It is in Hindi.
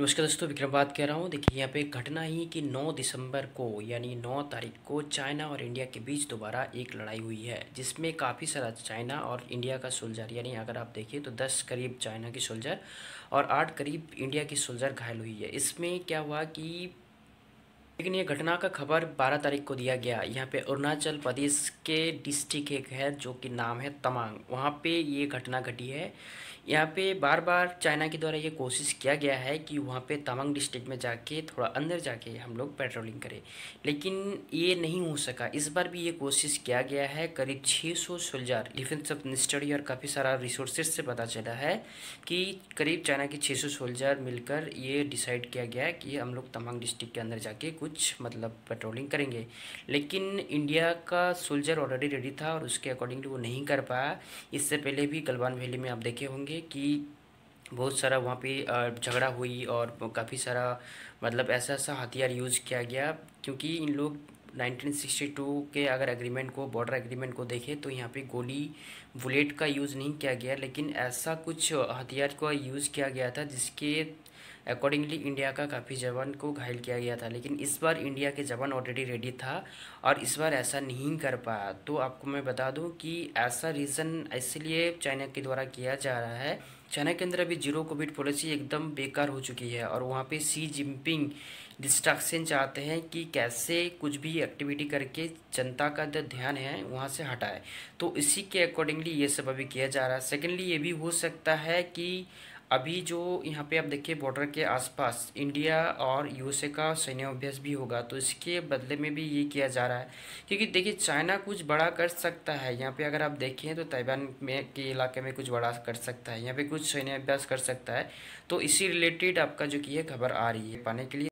नमस्कार दोस्तों विक्रम बात कह रहा हूँ देखिए यहाँ पे घटना ही कि 9 दिसंबर को यानी 9 तारीख को चाइना और इंडिया के बीच दोबारा एक लड़ाई हुई है जिसमें काफ़ी सारा चाइना और इंडिया का सोल्जर यानी अगर आप देखिए तो 10 करीब चाइना की सोल्जर और 8 करीब इंडिया की सोल्जर घायल हुई है इसमें क्या हुआ कि लेकिन ये घटना का खबर 12 तारीख को दिया गया यहाँ पे अरुणाचल प्रदेश के डिस्ट्रिक्ट एक है जो कि नाम है तमांग वहाँ पे ये घटना घटी है यहाँ पे बार बार चाइना के द्वारा ये कोशिश किया गया है कि वहाँ पे तमांग डिस्ट्रिक्ट में जाके थोड़ा अंदर जाके हम लोग पेट्रोलिंग करें लेकिन ये नहीं हो सका इस बार भी ये कोशिश किया गया है करीब 600 सोल्जर डिफेंस ऑफ मिनिस्टरी और काफ़ी सारा रिसोर्सेज से पता चला है कि करीब चाइना के सौ सोल्जर मिलकर ये डिसाइड किया गया है कि हम लोग तमांग डिस्ट्रिक्ट के अंदर जाके कुछ कुछ मतलब पेट्रोलिंग करेंगे लेकिन इंडिया का सोल्जर ऑलरेडी रेडी था और उसके अकॉर्डिंगली वो नहीं कर पाया इससे पहले भी गलवान वैली में आप देखे होंगे कि बहुत सारा वहाँ पे झगड़ा हुई और काफ़ी सारा मतलब ऐसा ऐसा हथियार यूज़ किया गया क्योंकि इन लोग 1962 के अगर एग्रीमेंट को बॉर्डर एग्रीमेंट को देखें तो यहाँ पे गोली बुलेट का यूज़ नहीं किया गया लेकिन ऐसा कुछ हथियार का यूज़ किया गया था जिसके अकॉर्डिंगली इंडिया का काफ़ी जवान को घायल किया गया था लेकिन इस बार इंडिया के जवान ऑलरेडी रेडी था और इस बार ऐसा नहीं कर पाया तो आपको मैं बता दूं कि ऐसा रीज़न इसलिए चाइना के द्वारा किया जा रहा है चाइना के अंदर अभी जीरो कोविड पॉलिसी एकदम बेकार हो चुकी है और वहाँ पे सी जिनपिंग डिस्ट्रक्शन चाहते हैं कि कैसे कुछ भी एक्टिविटी करके जनता का जो ध्यान है वहाँ से हटाए तो इसी के अकॉर्डिंगली ये सब अभी किया जा रहा है सेकेंडली ये भी हो सकता है कि अभी जो यहाँ पे आप देखिए बॉर्डर के आसपास इंडिया और यूएसए का सैन्य अभ्यास भी होगा तो इसके बदले में भी ये किया जा रहा है क्योंकि देखिए चाइना कुछ बड़ा कर सकता है यहाँ पे अगर आप देखें तो ताइवान में के इलाके में कुछ बड़ा कर सकता है यहाँ पे कुछ सैन्य अभ्यास कर सकता है तो इसी रिलेटेड आपका जो कि है खबर आ रही है पाने के लिए